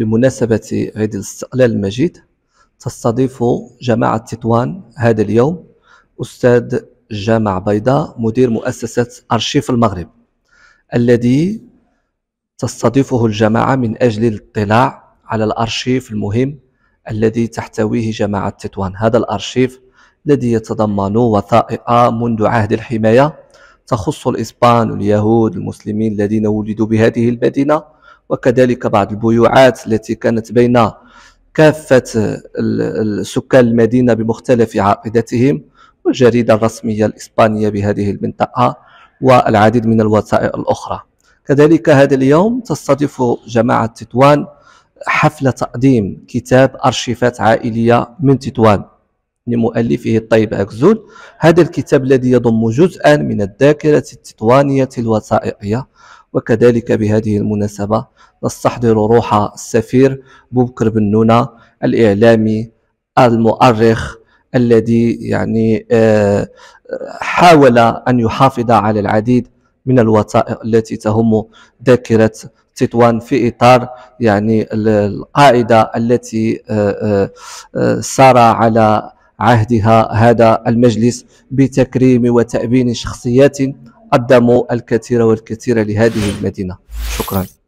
بمناسبة عيد الاستقلال المجيد تستضيف جماعة تطوان هذا اليوم أستاذ جامع بيضاء مدير مؤسسة أرشيف المغرب الذي تستضيفه الجماعة من أجل الاطلاع على الأرشيف المهم الذي تحتويه جماعة تطوان هذا الأرشيف الذي يتضمن وثائق منذ عهد الحماية تخص الإسبان واليهود المسلمين الذين ولدوا بهذه المدينة وكذلك بعض البيوعات التي كانت بين كافة سكان المدينة بمختلف عقيدتهم والجريدة الرسمية الإسبانية بهذه المنطقة والعديد من الوثائق الأخرى كذلك هذا اليوم تستضيف جماعة تطوان حفل تقديم كتاب أرشيفات عائلية من تطوان لمؤلفه الطيب أكزول هذا الكتاب الذي يضم جزءا من الذاكرة التطوانية الوثائقية وكذلك بهذه المناسبة نستحضر روح السفير بوبكر بن نونة الإعلامي المؤرخ الذي يعني آه، حاول أن يحافظ على العديد من الوثائق التي تهم ذاكرة تطوان في إطار يعني القاعدة التي آه، آه، سار على عهدها هذا المجلس بتكريم وتأبين شخصيات قدموا الكثير والكثير لهذه المدينة شكرا